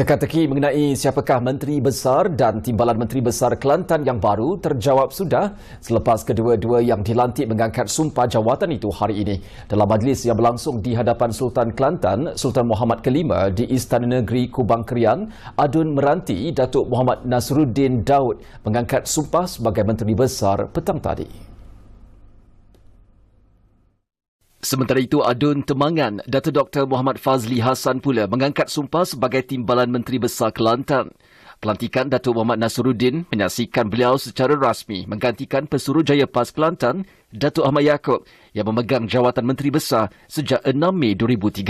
Teka-teki mengenai siapakah Menteri Besar dan Timbalan Menteri Besar Kelantan yang baru terjawab sudah selepas kedua-dua yang dilantik mengangkat sumpah jawatan itu hari ini. Dalam majlis yang berlangsung di hadapan Sultan Kelantan, Sultan Muhammad V di Istana Negeri Kubang Kerian. Adun Meranti Datuk Muhammad Nasruddin Daud mengangkat sumpah sebagai Menteri Besar petang tadi. Sementara itu, Adun Temangan, Datuk Dr. Muhammad Fazli Hasan pula mengangkat sumpah sebagai Timbalan Menteri Besar Kelantan. Pelantikan Datuk Muhammad Nasruddin menyaksikan beliau secara rasmi menggantikan Pesuruhjaya PAS Kelantan, Datuk Ahmad Yaakob yang memegang jawatan Menteri Besar sejak 6 Mei 2013.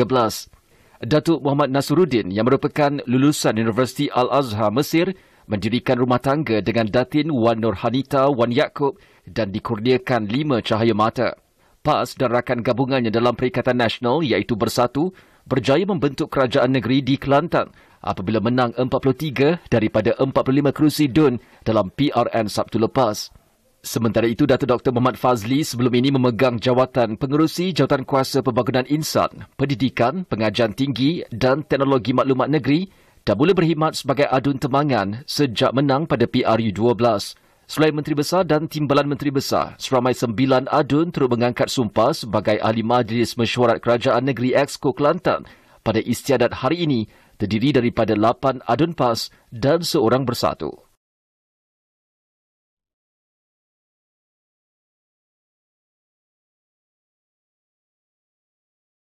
Datuk Muhammad Nasruddin yang merupakan lulusan Universiti Al-Azhar Mesir mendirikan rumah tangga dengan Datin Wan Nurhanita Wan Yaakob dan dikurniakan lima cahaya mata. PAS dan rakan gabungannya dalam Perikatan Nasional iaitu Bersatu berjaya membentuk kerajaan negeri di Kelantan apabila menang 43 daripada 45 kerusi DUN dalam PRN Sabtu lepas. Sementara itu, Datuk Dr. Muhammad Fazli sebelum ini memegang jawatan pengerusi Jawatan Kuasa Pembangunan Insan, Pendidikan, Pengajian Tinggi dan Teknologi Maklumat Negeri dan boleh berkhidmat sebagai adun temangan sejak menang pada PRU 12. Selain Menteri Besar dan Timbalan Menteri Besar, seramai sembilan adun turut mengangkat sumpah sebagai Ahli Majlis Mesyuarat Kerajaan Negeri Exco Kelantan pada istiadat hari ini terdiri daripada lapan adun PAS dan seorang bersatu.